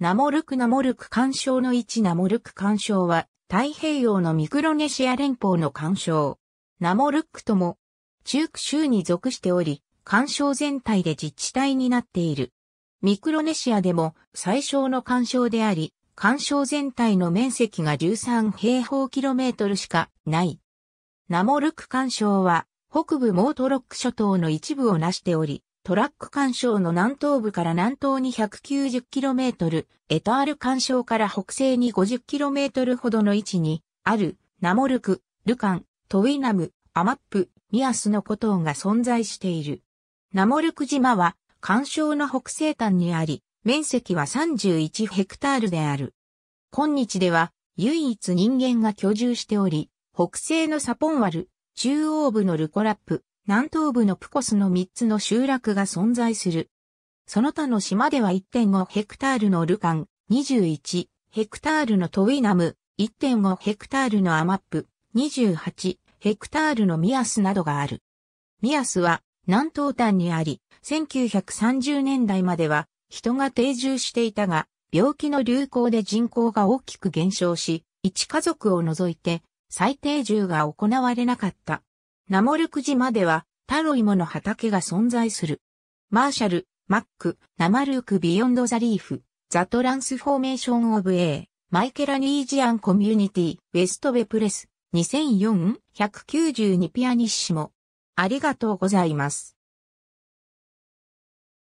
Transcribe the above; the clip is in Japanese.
ナモルクナモルク干渉の置ナモルク干渉は太平洋のミクロネシア連邦の干渉。ナモルックとも中区州に属しており、干渉全体で自治体になっている。ミクロネシアでも最小の干渉であり、干渉全体の面積が13平方キロメートルしかない。ナモルク干渉は北部モートロック諸島の一部を成しており、トラック干渉の南東部から南東に 190km、エタール干渉から北西に 50km ほどの位置に、ある、ナモルク、ルカン、トウィナム、アマップ、ミアスの古島が存在している。ナモルク島は、干渉の北西端にあり、面積は31ヘクタールである。今日では、唯一人間が居住しており、北西のサポンワル、中央部のルコラップ、南東部のプコスの3つの集落が存在する。その他の島では1.5ヘクタールのルカン、21ヘクタールのトウィナム、1.5ヘクタールのアマップ、28ヘクタールのミアスなどがある。ミアスは南東端にあり、1930年代までは人が定住していたが、病気の流行で人口が大きく減少し、一家族を除いて再定住が行われなかった。ナモルク島では、タロイモの畑が存在する。マーシャル、マック、ナマルク・ビヨンド・ザ・リーフ、ザ・トランスフォーメーション・オブ・エー、マイケラ・ニージアン・コミュニティ、ウェスト・ウェプレス、2004-192ピアニッシモ。ありがとうございます。